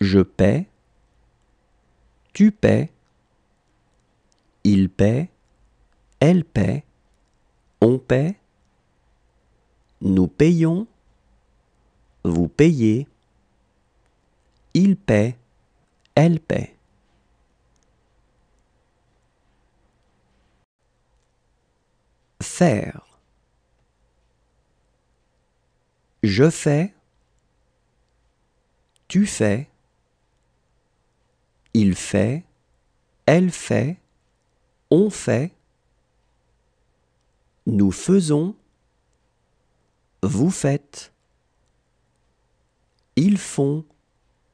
je paie. Tu paies. Il paie. Elle paie. On paie. Nous payons. Vous payez. Il paie. Elle paie. Faire. Je fais. Tu fais. Il fait, elle fait, on fait, nous faisons, vous faites, ils font,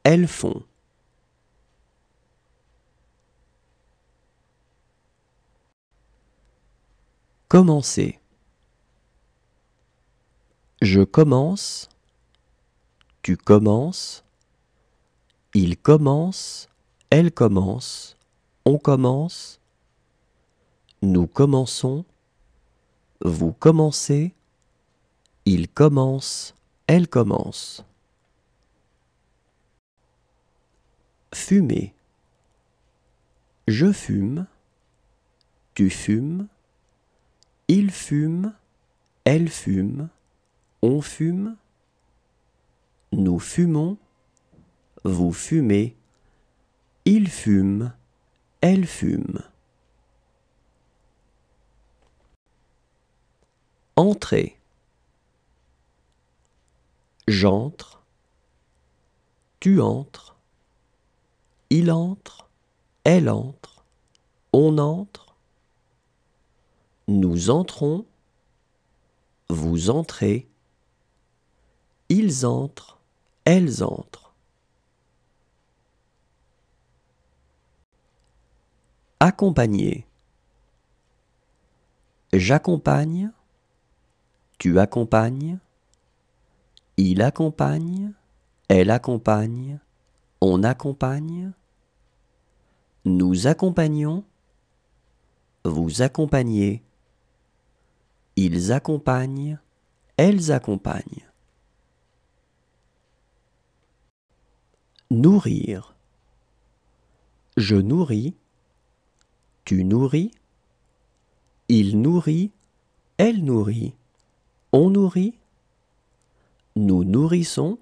elles font. Commencer. Je commence, tu commences, il commence, elle commence, on commence, nous commençons, vous commencez, il commence, elle commence. Fumer. Je fume, tu fumes, il fume, elle fume, on fume, nous fumons, vous fumez, il fume, elle fume. Entrez. J'entre. Tu entres. Il entre. Elle entre. On entre. Nous entrons. Vous entrez. Ils entrent. Elles entrent. Accompagner. J'accompagne. Tu accompagnes. Il accompagne. Elle accompagne. On accompagne. Nous accompagnons. Vous accompagnez. Ils accompagnent. Elles accompagnent. Nourrir. Je nourris. Tu nourris. Il nourrit. Elle nourrit. On nourrit. Nous nourrissons.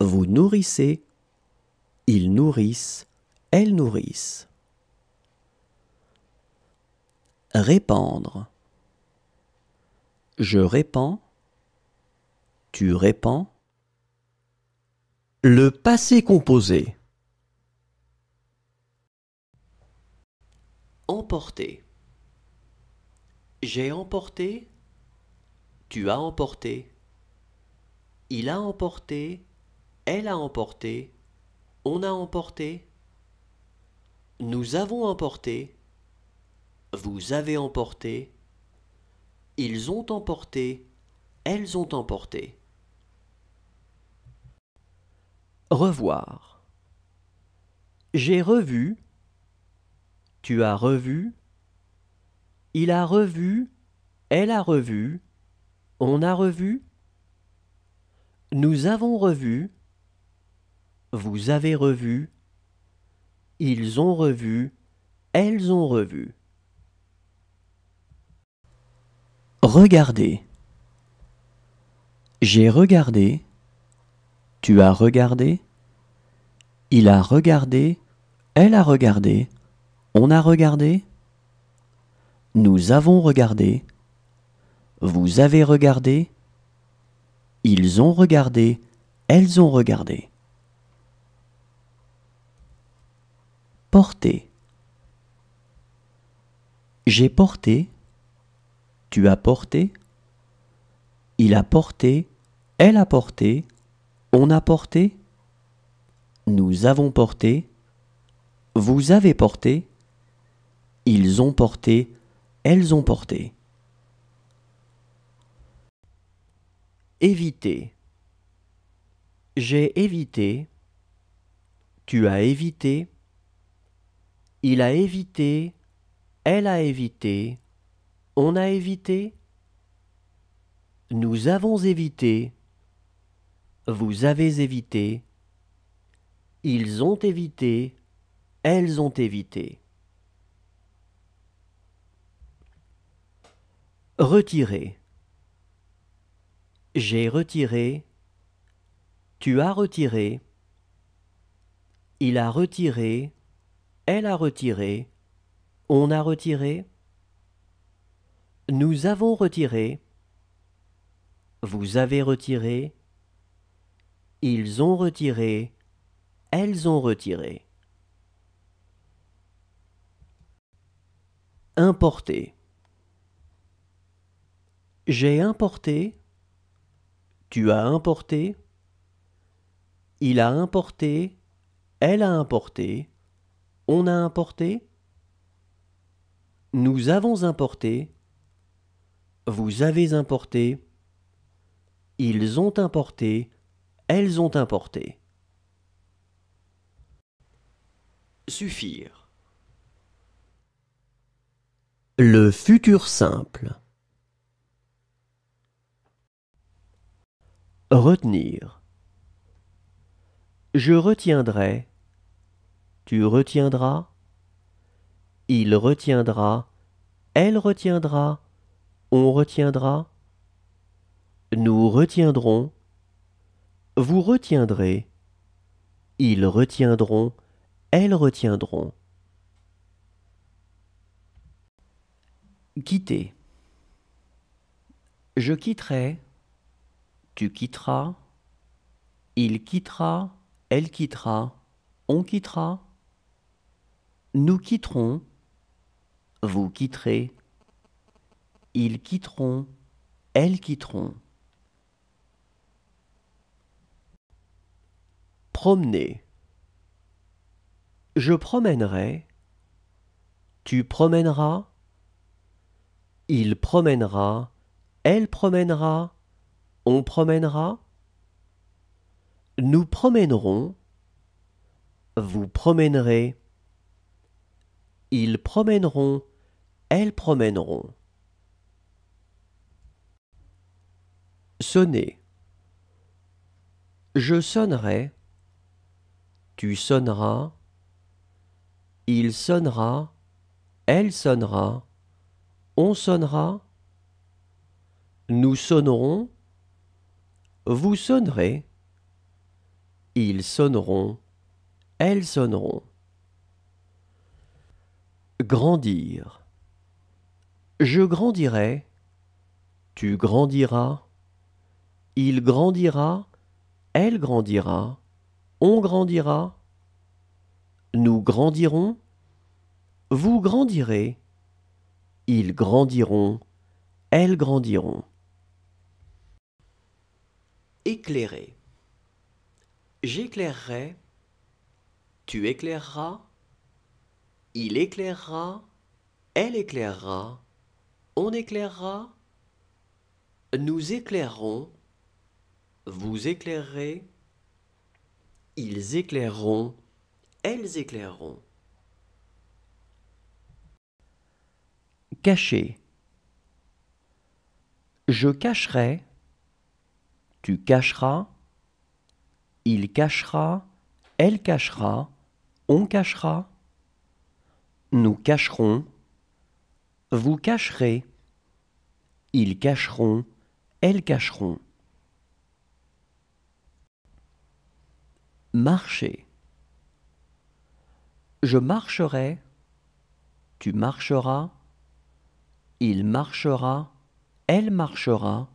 Vous nourrissez. Ils nourrissent. Elles nourrissent. Répandre. Je répands. Tu répands. Le passé composé. Emporter. J'ai emporté. Tu as emporté. Il a emporté. Elle a emporté. On a emporté. Nous avons emporté. Vous avez emporté. Ils ont emporté. Elles ont emporté. Revoir. J'ai revu. Tu as revu. Il a revu. Elle a revu. On a revu. Nous avons revu. Vous avez revu. Ils ont revu. Elles ont revu. Regardez. J'ai regardé. Tu as regardé. Il a regardé. Elle a regardé. On a regardé. Nous avons regardé. Vous avez regardé. Ils ont regardé. Elles ont regardé. Porter. J'ai porté. Tu as porté. Il a porté. Elle a porté. On a porté. Nous avons porté. Vous avez porté. Ils ont porté, elles ont porté. Éviter. J'ai évité. Tu as évité. Il a évité. Elle a évité. On a évité. Nous avons évité. Vous avez évité. Ils ont évité. Elles ont évité. Retirer. J'ai retiré. Tu as retiré. Il a retiré. Elle a retiré. On a retiré. Nous avons retiré. Vous avez retiré. Ils ont retiré. Elles ont retiré. Importer. J'ai importé, tu as importé, il a importé, elle a importé, on a importé, nous avons importé, vous avez importé, ils ont importé, elles ont importé. Suffire. Le futur simple. Retenir. Je retiendrai. Tu retiendras. Il retiendra. Elle retiendra. On retiendra. Nous retiendrons. Vous retiendrez. Ils retiendront. Elles retiendront. Quitter. Je quitterai tu quitteras, il quittera, elle quittera, on quittera, nous quitterons, vous quitterez, ils quitteront, elles quitteront. Promener. Je promènerai, tu promèneras, il promènera, elle promènera, on promènera. Nous promènerons. Vous promènerez. Ils promèneront. Elles promèneront. Sonner. Je sonnerai. Tu sonneras. Il sonnera. Elle sonnera. On sonnera. Nous sonnerons. Vous sonnerez. Ils sonneront. Elles sonneront. Grandir. Je grandirai. Tu grandiras. Il grandira. Elle grandira. On grandira. Nous grandirons. Vous grandirez. Ils grandiront. Elles grandiront éclairer. J'éclairerai, tu éclaireras, il éclairera, elle éclairera, on éclairera, nous éclairons, vous éclairerez, ils éclaireront, elles éclaireront. Cacher. Je cacherai. Tu cacheras, il cachera, elle cachera, on cachera, nous cacherons, vous cacherez, ils cacheront, elles cacheront. Marcher. Je marcherai, tu marcheras, il marchera, elle marchera,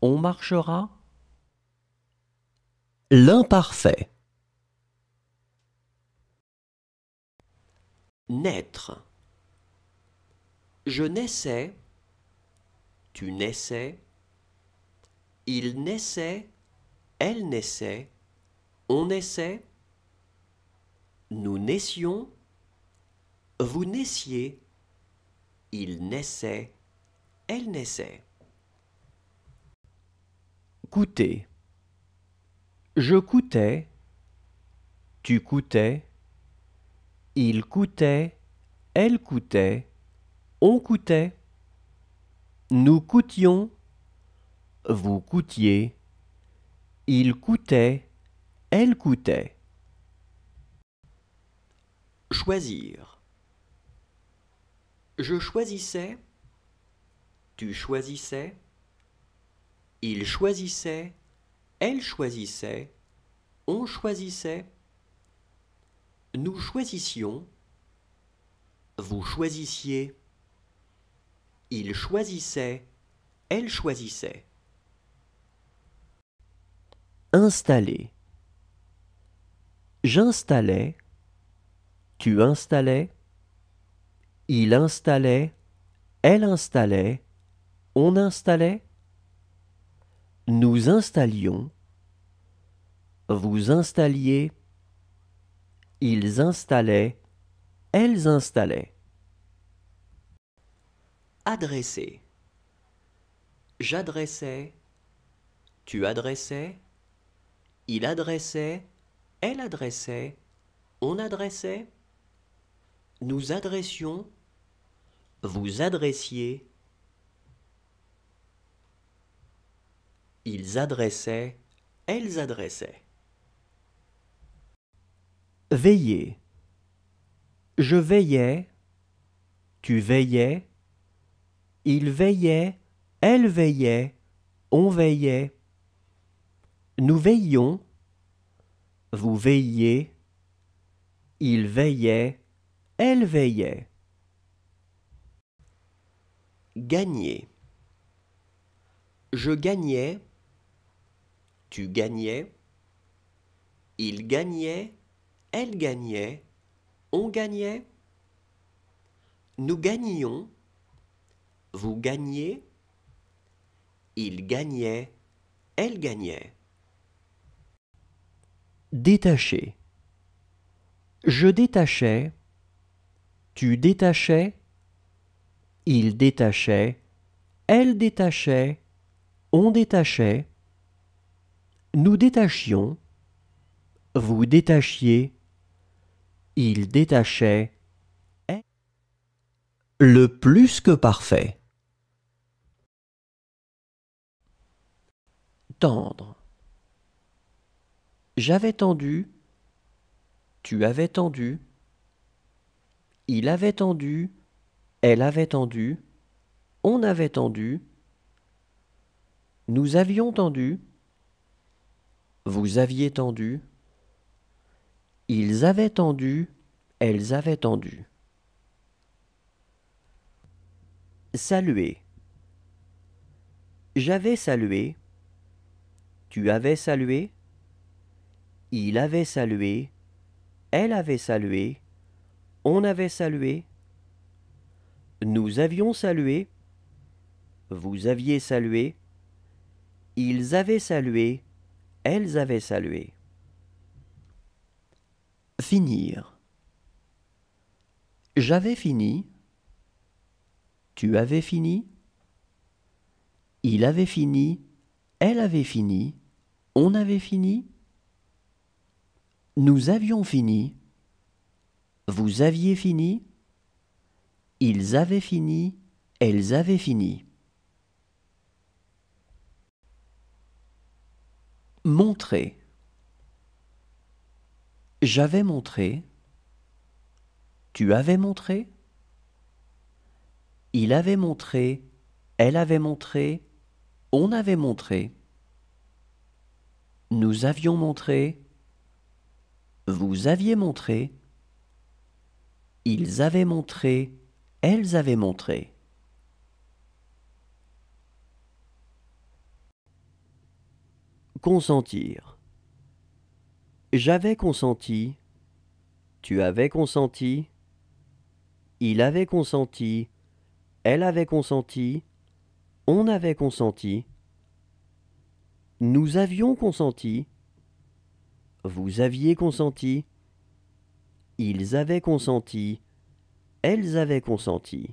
on marchera. L'imparfait. Naître. Je naissais, tu naissais, il naissait, elle naissait, on naissait, nous naissions, vous naissiez, il naissait, elle naissait. Goûter. Je coûtais, tu coûtais, il coûtait, elle coûtait, on coûtait, nous coûtions, vous coûtiez, il coûtait, elle coûtait. Choisir. Je choisissais, tu choisissais, il choisissait, elle choisissait, on choisissait, nous choisissions, vous choisissiez, il choisissait, elle choisissait. Installer. J'installais, tu installais, il installait, elle installait, on installait nous installions, vous installiez, ils installaient, elles installaient. Adresser. J'adressais, tu adressais, il adressait, elle adressait, on adressait. Nous adressions, vous adressiez, Ils adressaient, elles adressaient. Veiller. Je veillais, tu veillais, il veillait, elle veillait, on veillait. Nous veillions, vous veilliez, il veillait, elle veillait. Gagner. Je gagnais, tu gagnais. Il gagnait. Elle gagnait. On gagnait. Nous gagnions. Vous gagnez. Il gagnait. Elle gagnait. Détacher. Je détachais. Tu détachais. Il détachait. Elle détachait. On détachait. Nous détachions, vous détachiez, il détachait, le plus que parfait. Tendre. J'avais tendu, tu avais tendu, il avait tendu, elle avait tendu, on avait tendu, nous avions tendu, vous aviez tendu, ils avaient tendu, elles avaient tendu. Saluer. J'avais salué, tu avais salué, il avait salué, elle avait salué, on avait salué, nous avions salué, vous aviez salué, ils avaient salué, elles avaient salué. Finir. J'avais fini. Tu avais fini. Il avait fini. Elle avait fini. On avait fini. Nous avions fini. Vous aviez fini. Ils avaient fini. Elles avaient fini. Montrer. J'avais montré. Tu avais montré. Il avait montré. Elle avait montré. On avait montré. Nous avions montré. Vous aviez montré. Ils avaient montré. Elles avaient montré. Consentir. J'avais consenti. Tu avais consenti. Il avait consenti. Elle avait consenti. On avait consenti. Nous avions consenti. Vous aviez consenti. Ils avaient consenti. Elles avaient consenti.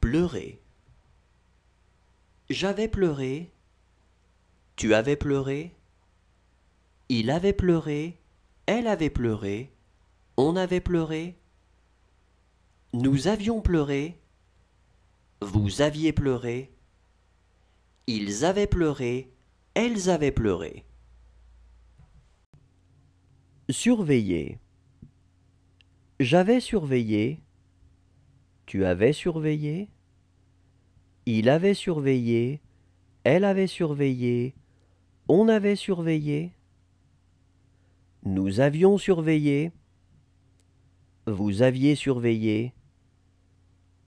Pleurer. J'avais pleuré, tu avais pleuré, il avait pleuré, elle avait pleuré, on avait pleuré, nous avions pleuré, vous aviez pleuré, ils avaient pleuré, elles avaient pleuré. Surveiller. J'avais surveillé, tu avais surveillé, il avait surveillé, elle avait surveillé, on avait surveillé, nous avions surveillé, vous aviez surveillé,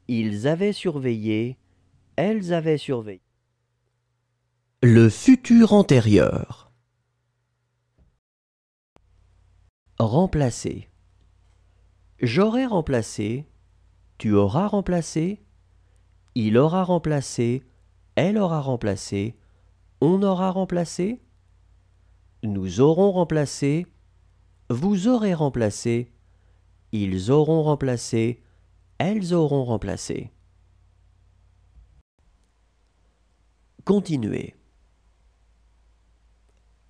ils avaient surveillé, elles avaient surveillé. Le futur antérieur. Remplacer. J'aurais remplacé, tu auras remplacé, il aura remplacé, elle aura remplacé, on aura remplacé, nous aurons remplacé, vous aurez remplacé, ils auront remplacé, elles auront remplacé. Continuez.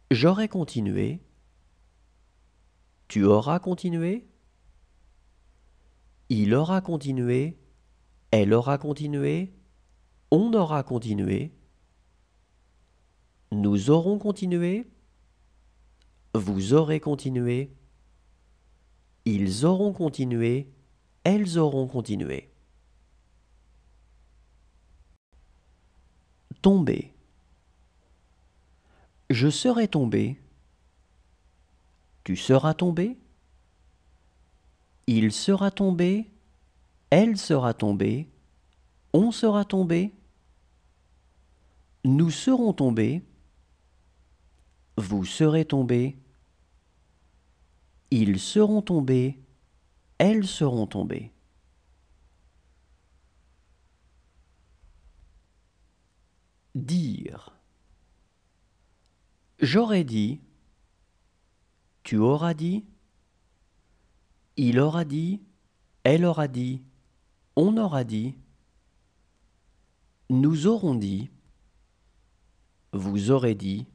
J'aurai continué. Tu auras continué. Il aura continué. Elle aura continué, on aura continué, nous aurons continué, vous aurez continué, ils auront continué, elles auront continué. Tomber. Je serai tombé. Tu seras tombé. Il sera tombé. Elle sera tombée, on sera tombé, nous serons tombés, vous serez tombés, ils seront tombés, elles seront tombées. Dire. J'aurais dit, tu auras dit, il aura dit, elle aura dit, on aura dit, nous aurons dit, vous aurez dit,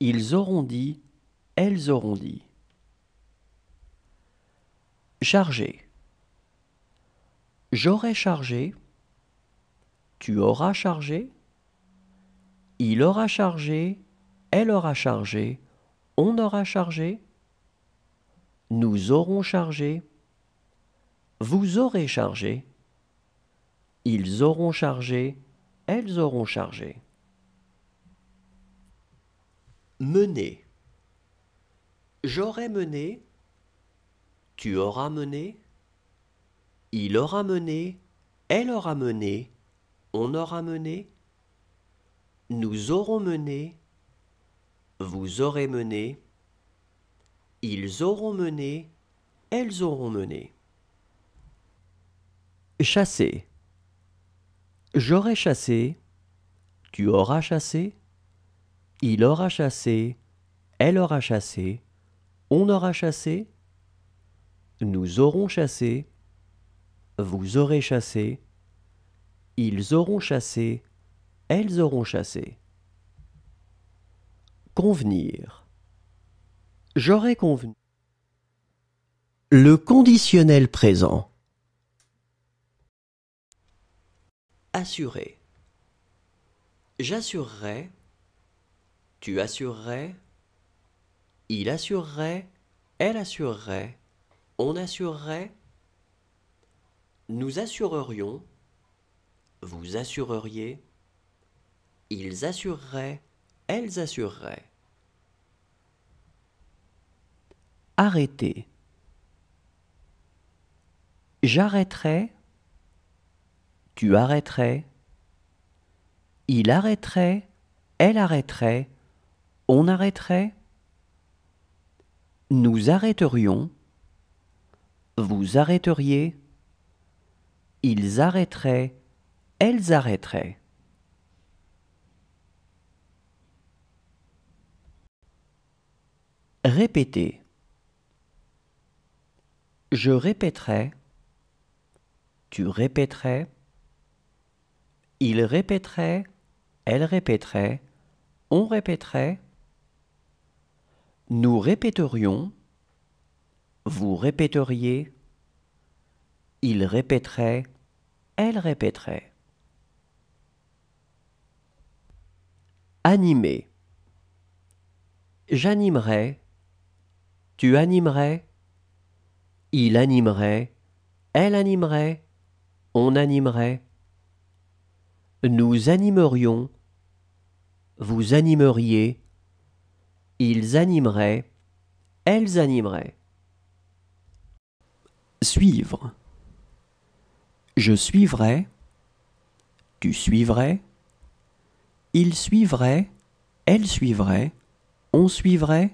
ils auront dit, elles auront dit. Chargé. J'aurai chargé, tu auras chargé, il aura chargé, elle aura chargé, on aura chargé, nous aurons chargé, vous aurez chargé. Ils auront chargé. Elles auront chargé. Mener. J'aurai mené. Tu auras mené. Il aura mené. Elle aura mené. On aura mené. Nous aurons mené. Vous aurez mené. Ils auront mené. Elles auront mené. Chasser. J'aurai chassé, tu auras chassé, il aura chassé, elle aura chassé, on aura chassé, nous aurons chassé, vous aurez chassé, ils auront chassé, elles auront chassé. Convenir. j'aurai convenu. Le conditionnel présent. assurer. J'assurerai. Tu assurerais. Il assurerait. Elle assurerait. On assurerait. Nous assurerions. Vous assureriez. Ils assureraient. Elles assureraient. Arrêter. J'arrêterai tu arrêterais, il arrêterait, elle arrêterait, on arrêterait, nous arrêterions, vous arrêteriez, ils arrêteraient, elles arrêteraient. Répétez. Je répéterai. Tu répéterais. Il répéterait, elle répéterait, on répéterait. Nous répéterions, vous répéteriez. Il répéterait, elle répéterait. Animer. J'animerai, tu animerais, il animerait, elle animerait, on animerait. Nous animerions. Vous animeriez. Ils animeraient. Elles animeraient. Suivre. Je suivrai. Tu suivrais. ils suivraient, elles suivraient, On suivrait.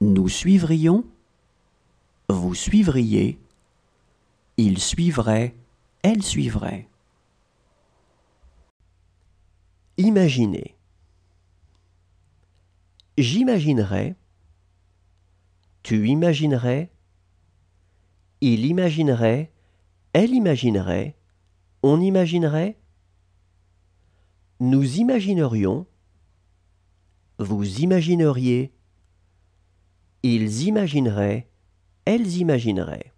Nous suivrions. Vous suivriez. ils suivraient, elles suivraient. Imaginez. J'imaginerai. Tu imaginerais. Il imaginerait. Elle imaginerait. On imaginerait. Nous imaginerions. Vous imagineriez. Ils imagineraient. Elles imagineraient.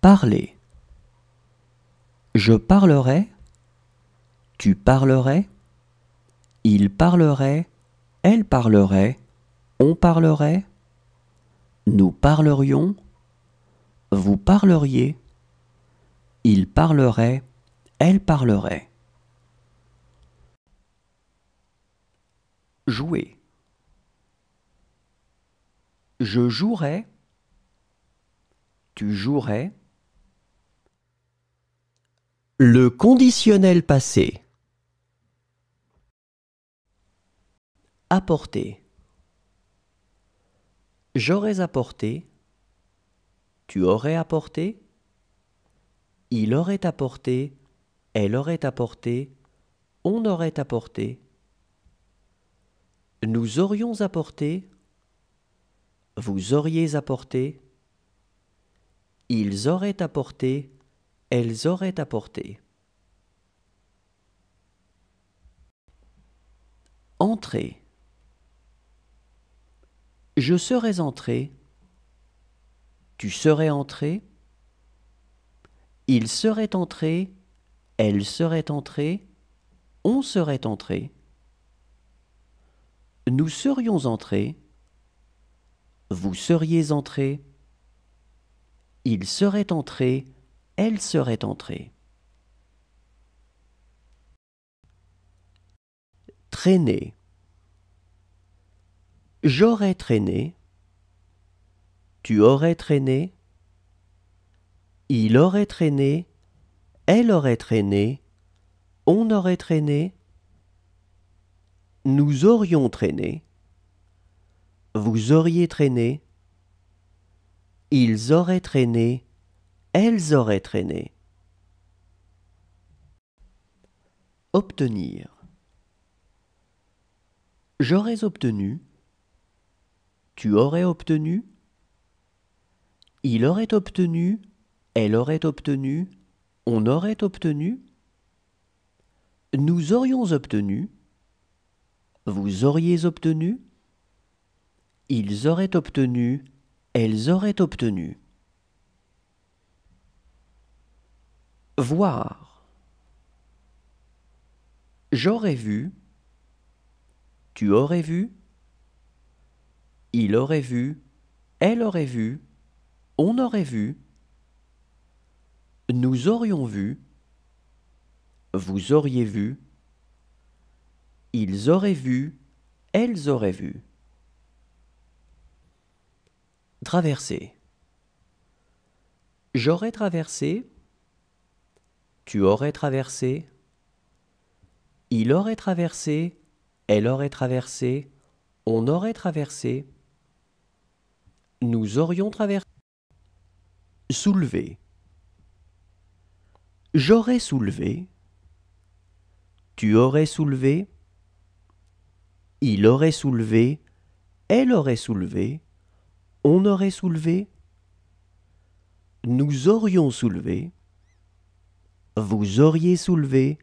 Parler. Je parlerai. Tu parlerais Il parlerait Elle parlerait On parlerait Nous parlerions Vous parleriez Il parlerait Elle parlerait Jouer je jouerais, Tu jouerais. Le conditionnel passé. Apporter. J'aurais apporté. Tu aurais apporté. Il aurait apporté. Elle aurait apporté. On aurait apporté. Nous aurions apporté. Vous auriez apporté. Ils auraient apporté. Elles auraient apporté. Entrez. Je serais entré, tu serais entré, il serait entré, elle serait entrée, on serait entré, nous serions entrés, vous seriez entrés, il serait entré, elle serait entrée. Traîner. J'aurais traîné. Tu aurais traîné. Il aurait traîné. Elle aurait traîné. On aurait traîné. Nous aurions traîné. Vous auriez traîné. Ils auraient traîné. Elles auraient traîné. Obtenir. J'aurais obtenu tu aurais obtenu, il aurait obtenu, elle aurait obtenu, on aurait obtenu, nous aurions obtenu, vous auriez obtenu, ils auraient obtenu, elles auraient obtenu. Voir. J'aurais vu, tu aurais vu, il aurait vu, elle aurait vu, on aurait vu, nous aurions vu, vous auriez vu, ils auraient vu, elles auraient vu. Traverser. J'aurais traversé, tu aurais traversé, il aurait traversé, elle aurait traversé, on aurait traversé, nous aurions traversé. Soulevé. J'aurais soulevé. Tu aurais soulevé. Il aurait soulevé. Elle aurait soulevé. On aurait soulevé. Nous aurions soulevé. Vous auriez soulevé.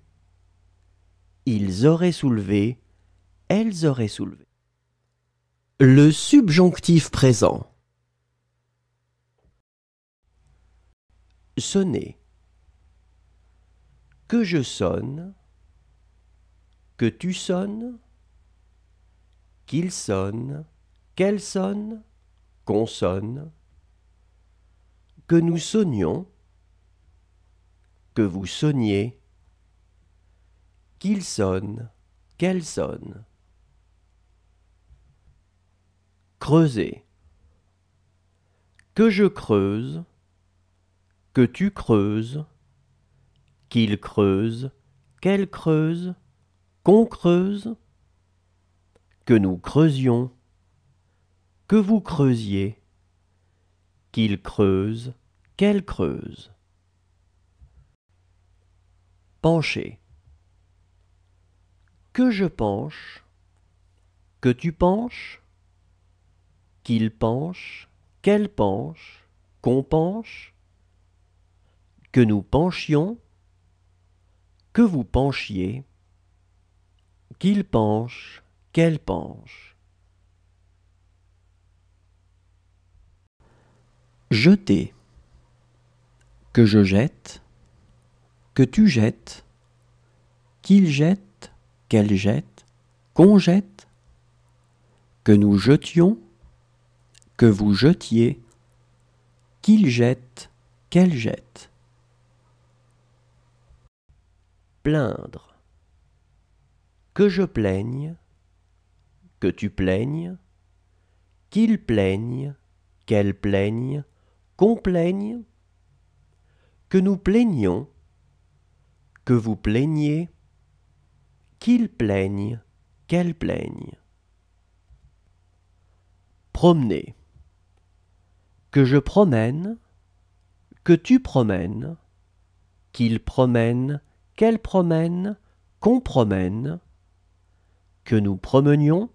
Ils auraient soulevé. Elles auraient soulevé. Le subjonctif présent. sonner. Que je sonne, que tu sonnes, qu'il sonne, qu'elle sonne, qu'on sonne, que nous sonnions, que vous sonniez, qu'il sonne, qu'elle sonne. Creuser. Que je creuse, que tu creuses, qu'il creuse, qu'elle creuse, qu'on creuse, que nous creusions, que vous creusiez, qu'il creuse, qu'elle creuse. Pencher. Que je penche, que tu penches, qu'il penche, qu'elle penche, qu'on penche, que nous penchions, que vous penchiez, qu'il penche, qu'elle penche. Jeter, que je jette, que tu jettes, qu'il jette, qu'elle jette, qu'on jette, que nous jetions, que vous jetiez, qu'il jette, qu'elle jette. plaindre. Que je plaigne, que tu plaignes, qu'il plaigne, qu'elle plaigne, qu'on plaigne, que nous plaignions, que vous plaigniez, qu'il plaigne, qu'elle plaigne. Promener. Que je promène, que tu promènes, qu'il promène, qu'elle promène, qu'on promène, que nous promenions,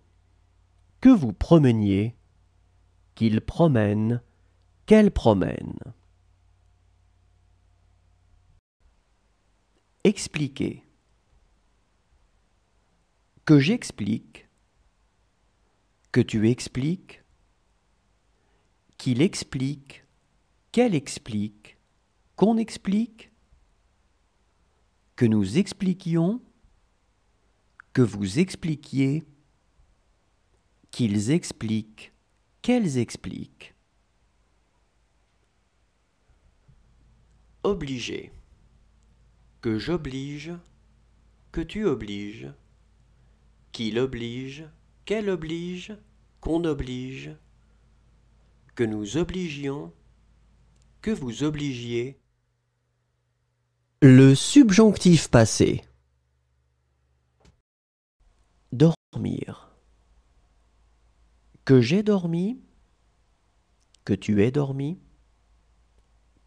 que vous promeniez, qu'il promène, qu'elle promène. Expliquer. Que j'explique, que tu expliques, qu'il explique, qu'elle explique, qu'on explique, que nous expliquions, que vous expliquiez, qu'ils expliquent, qu'elles expliquent. Obliger. Que j'oblige, que tu obliges, qu'il oblige, qu'elle oblige, qu'on oblige, que nous obligions, que vous obligiez, le subjonctif passé. Dormir. Que j'ai dormi, que tu aies dormi,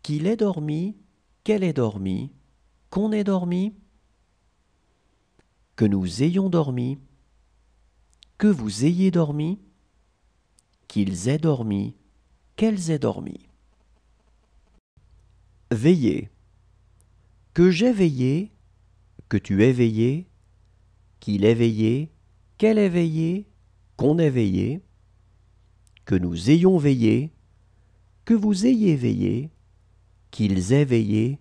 qu'il ait dormi, qu'elle ait dormi, qu'on ait dormi, que nous ayons dormi, que vous ayez dormi, qu'ils aient dormi, qu'elles aient dormi. Veillez que j'ai veillé, que tu aies veillé, qu'il ait veillé, qu'elle ait veillé, qu'on ait veillé, que nous ayons veillé, que vous ayez veillé, qu'ils aient veillé,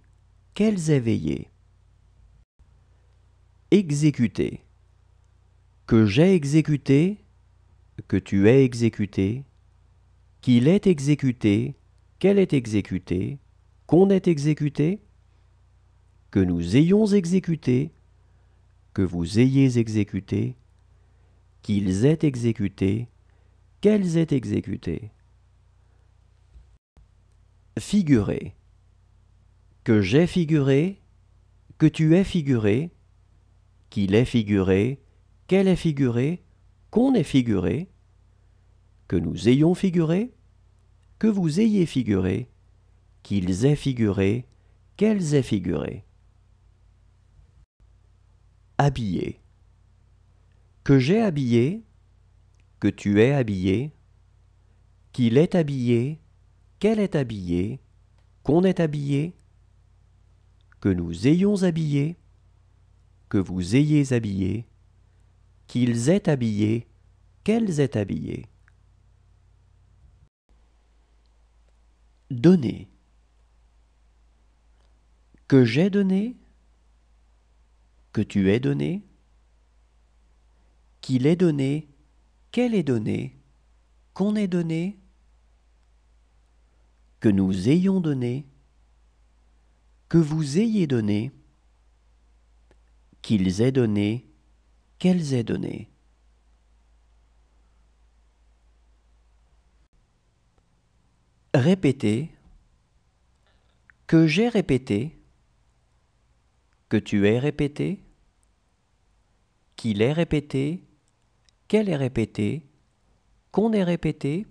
qu'elles aient veillé. Exécuter. Que j'ai exécuté, que tu aies exécuté, qu'il ait exécuté, qu'elle ait exécuté, qu'on ait exécuté, que nous ayons exécuté, que vous ayez exécuté, qu'ils aient exécuté, qu'elles aient exécuté. Figurer. Que j'ai figuré, que tu aies figuré, qu'il ait figuré, qu'elle ait figuré, qu'on ait figuré, que nous ayons figuré, que vous ayez figuré, qu'ils aient figuré, qu'elles aient figuré habillé. Que j'ai habillé, que tu es habillé, qu'il est habillé, qu'elle est habillée, qu'on est habillé, que nous ayons habillé, que vous ayez habillé, qu'ils aient habillé, qu'elles aient habillé. Donner. Que j'ai donné, que tu es donné, qu'il est donné, qu'elle est donnée, qu'on ait donné, que nous ayons donné, que vous ayez donné, qu'ils aient donné, qu'elles aient donné. Répétez, que j'ai répété, que tu aies répété, qu'il est répété, qu'elle est répétée, qu'on ait répété,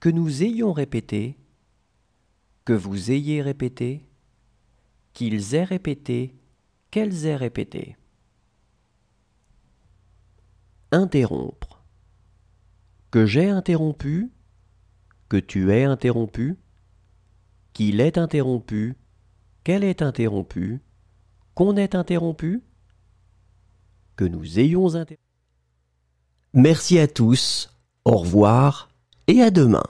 que nous ayons répété, que vous ayez répété, qu'ils aient répété, qu'elles aient répété. Interrompre. Que j'ai interrompu, que tu aies interrompu, qu'il est interrompu, qu'elle est interrompue, qu'on est interrompu, nous ayons Merci à tous, au revoir et à demain.